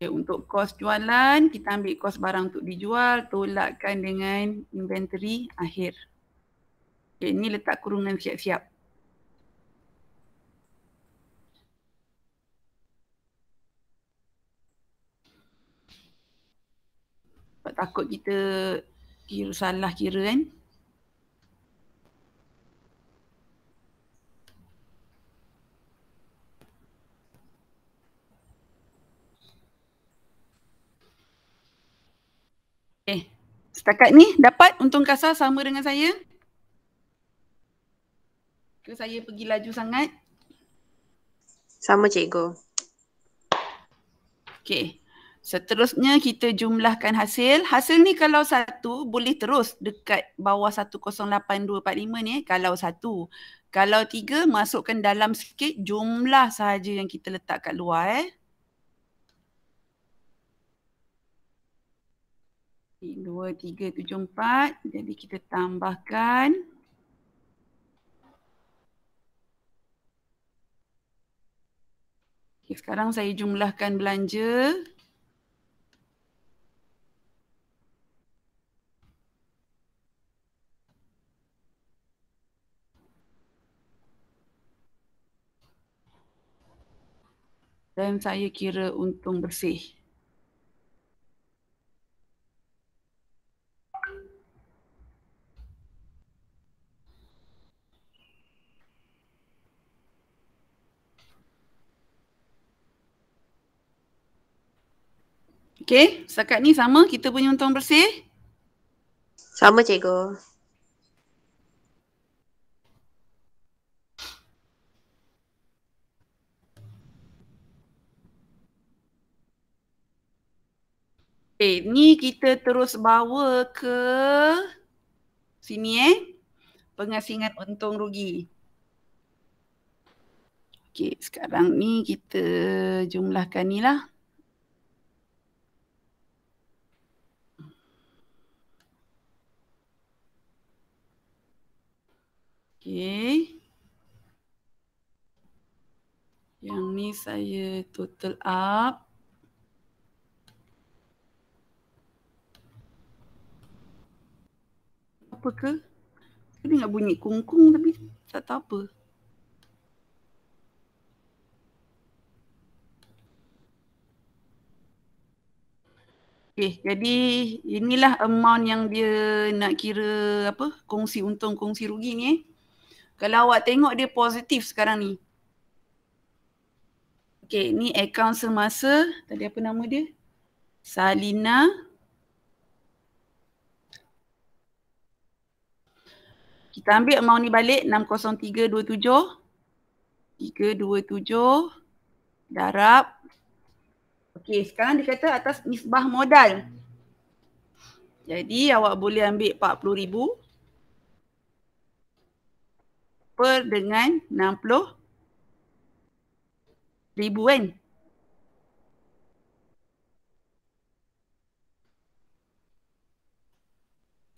Okay, untuk kos jualan, kita ambil kos barang untuk dijual, tolakkan dengan inventory akhir. Okay, ini letak kurungan siap-siap. Takut kita kira salah kira kan. Setakat ni dapat untung kasar sama dengan saya? Ke saya pergi laju sangat? Sama cikgu. Okay. Seterusnya kita jumlahkan hasil. Hasil ni kalau satu boleh terus dekat bawah 108245 ni eh, kalau satu. Kalau tiga masukkan dalam sikit jumlah sahaja yang kita letak kat luar eh. 2, 3, 7, 4. Jadi kita tambahkan. Okay, sekarang saya jumlahkan belanja. Dan saya kira untung bersih. Okey, setakat ni sama kita punya untung bersih? Sama cikgu. Okey, ni kita terus bawa ke sini eh. Pengasingan untung rugi. Okey, sekarang ni kita jumlahkan ni lah. Okey. Yang ni saya total up. Apa ke? Saya dengar bunyi kungkung tapi tak tahu apa. Okay, jadi inilah amount yang dia nak kira apa kongsi untung kongsi rugi ni eh. Kalau awak tengok dia positif sekarang ni. Okay, ni account semasa. Tadi apa nama dia? Salina. Kita ambil amount ni balik. 60327. 327. Darab. Okay, sekarang dia kata atas nisbah modal. Jadi awak boleh ambil 40000 per dengan 60 ribu kan.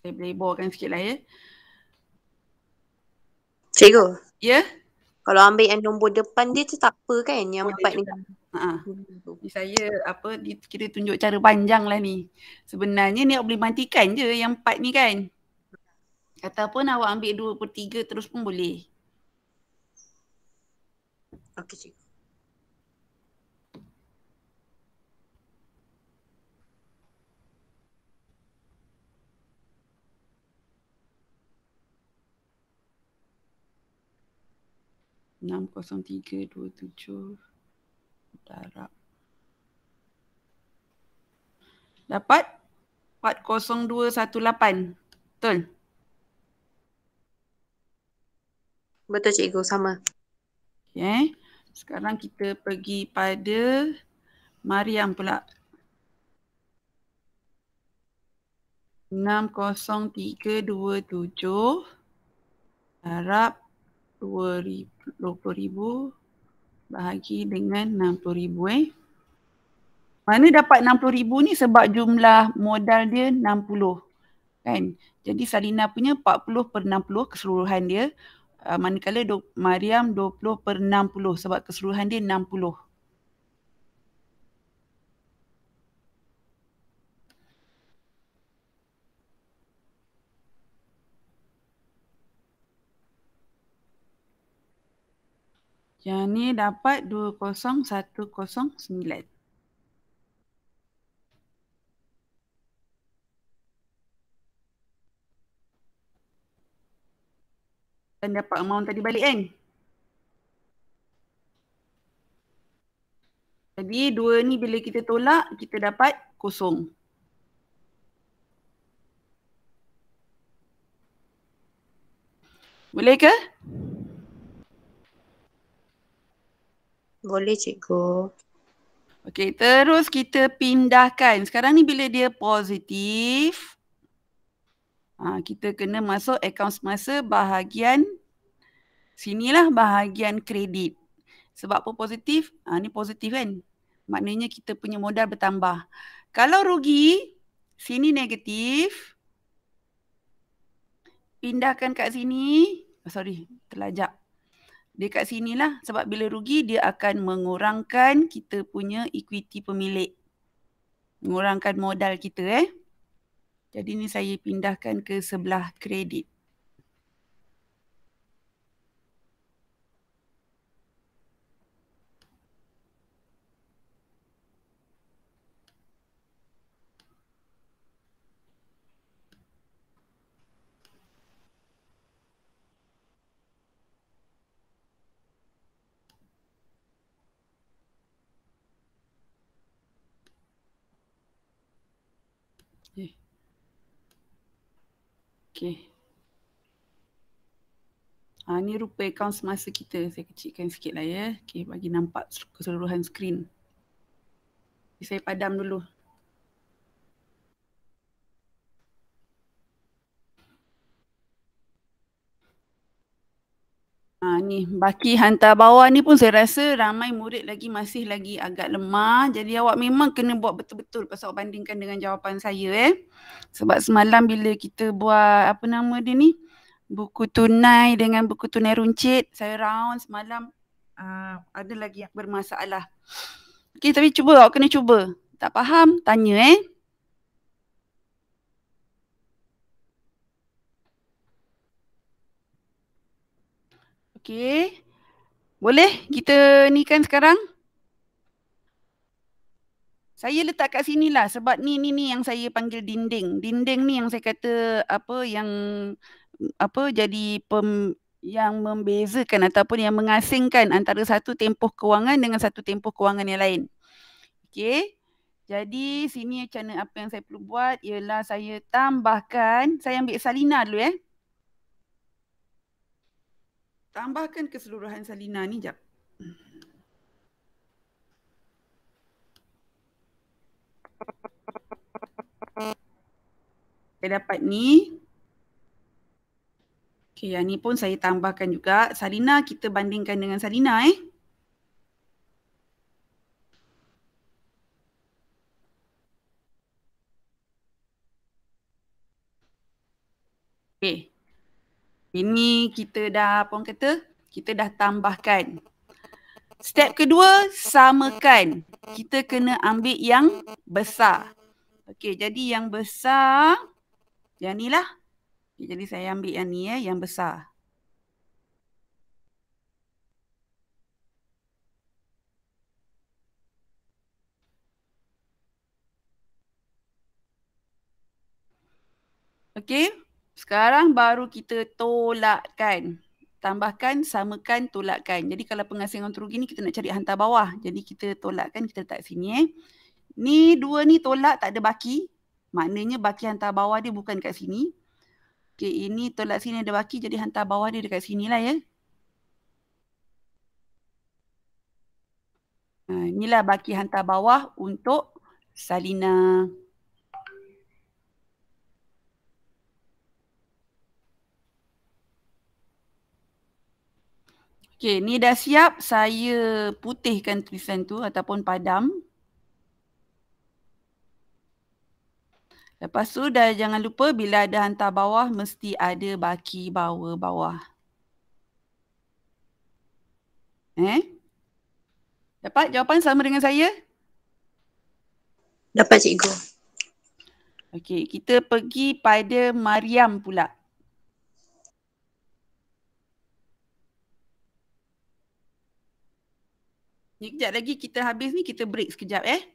Saya boleh bawakan sikit lah ya. Cikgu. Ya. Yeah? Kalau ambil yang nombor depan dia tu tak apa kan yang oh, empat ni. Ha. Saya apa kita tunjuk cara panjang lah ni. Sebenarnya ni awak boleh mantikan je yang empat ni kan. Ataupun awak ambil dua per tiga terus pun boleh. Ok, chicos. enam kosong tiga dua tujuh darab dapat empat kosong dua satu lapan betul betul cikgu sama okay. Sekarang kita pergi pada Mariam pula. 60327 harap 20,000 bahagi dengan 60,000 eh. Mana dapat 60,000 ni sebab jumlah modal dia 60 kan. Jadi Salina punya 40 per 60 keseluruhan dia uh, manakala do, Maryam 20 per 60 sebab keseluruhan dia 60. Yang ni dapat 20109. dan dapat amount tadi balik kan. Jadi dua ni bila kita tolak, kita dapat kosong. Boleh ke? Boleh cikgu. Okey, terus kita pindahkan. Sekarang ni bila dia positif, Ha, kita kena masuk akaun semasa bahagian sinilah bahagian kredit. Sebab apa positif? Ha, ni positif kan? Maknanya kita punya modal bertambah. Kalau rugi, sini negatif. Pindahkan kat sini. Oh, sorry, terlajak. Dia kat lah sebab bila rugi dia akan mengurangkan kita punya equity pemilik. Mengurangkan modal kita eh. Jadi ni saya pindahkan ke sebelah kredit. Okey. Ha, ah, ni rupa akaun semasa kita. Saya kecilkan sikit lah ya. Okay, bagi nampak keseluruhan skrin. Saya padam dulu. ni baki hantar bawah ni pun saya rasa ramai murid lagi masih lagi agak lemah jadi awak memang kena buat betul-betul pasal awak bandingkan dengan jawapan saya eh sebab semalam bila kita buat apa nama dia ni buku tunai dengan buku tunai runcit saya round semalam uh, ada lagi yang bermasalah okey tapi cuba awak kena cuba tak faham tanya eh Okay, Boleh kita ni kan sekarang? Saya letak kat sini lah sebab ni ni ni yang saya panggil dinding. Dinding ni yang saya kata apa yang apa jadi pem, yang membezakan ataupun yang mengasingkan antara satu tempoh kewangan dengan satu tempoh kewangan yang lain. Okay, Jadi sini channel apa yang saya perlu buat ialah saya tambahkan, saya ambil salina dulu eh. Ya tambahkan keseluruhan salinan ni jap. Saya dapat ni. Okay, yang ni pun saya tambahkan juga. Salina kita bandingkan dengan Salina eh. kita dah apa orang kata kita dah tambahkan step kedua samakan kita kena ambil yang besar okey jadi yang besar yang ni lah okay, jadi saya ambil yang ni eh yang besar Okay. Sekarang baru kita tolakkan. Tambahkan, samakan, tolakkan. Jadi kalau pengasingan rugi ni kita nak cari hantar bawah. Jadi kita tolakkan, kita letak sini eh. Ni dua ni tolak tak ada baki. Maknanya baki hantar bawah dia bukan kat sini. Okay, ini tolak sini ada baki jadi hantar bawah dia dekat sini lah ya. Ha, inilah baki hantar bawah untuk salina. Okay, ni dah siap saya putihkan tulisan tu ataupun padam. Lepas tu dah jangan lupa bila ada hantar bawah mesti ada baki bawah bawah. Eh? Dapat jawapan sama dengan saya? Dapat cikgu. Okey, kita pergi pada Mariam pula. Ni kejap lagi kita habis ni kita break sekejap eh.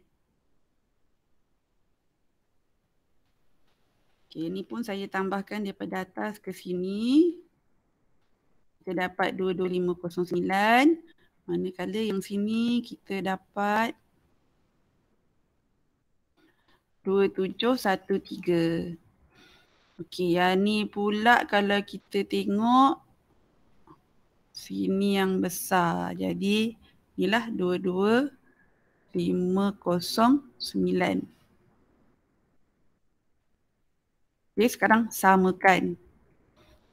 Okay, ni pun saya tambahkan daripada atas ke sini. Kita dapat 22509. Manakala yang sini kita dapat 2713. Okey, yang ni pula kalau kita tengok sini yang besar. Jadi, ialah 22509. Okay sekarang samakan.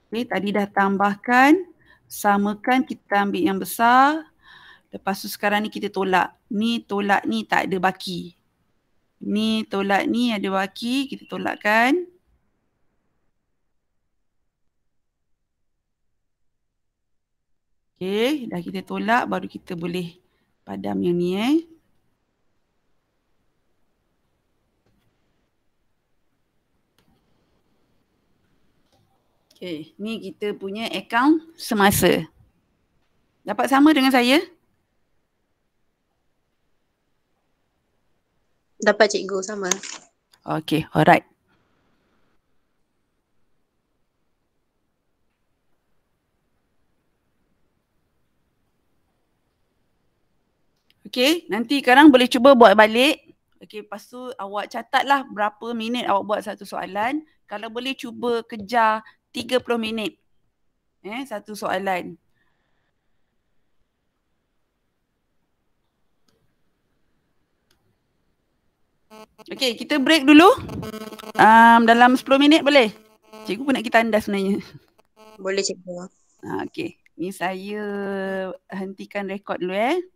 Okay tadi dah tambahkan. Samakan kita ambil yang besar. Lepas tu sekarang ni kita tolak. Ni tolak ni tak ada baki. Ni tolak ni ada baki. Kita tolakkan. Okay, dah kita tolak baru kita boleh padam yang ni eh. Okay, ni kita punya account semasa. Dapat sama dengan saya? Dapat cikgu sama. Okay, alright. Okay, nanti sekarang boleh cuba buat balik. Okay, lepas tu awak catatlah berapa minit awak buat satu soalan. Kalau boleh cuba kejar 30 minit eh, satu soalan. Okay, kita break dulu. Um, dalam 10 minit boleh? Cikgu pun nak kita anda sebenarnya. Boleh cikgu. Ah, okay, ni saya hentikan rekod dulu eh.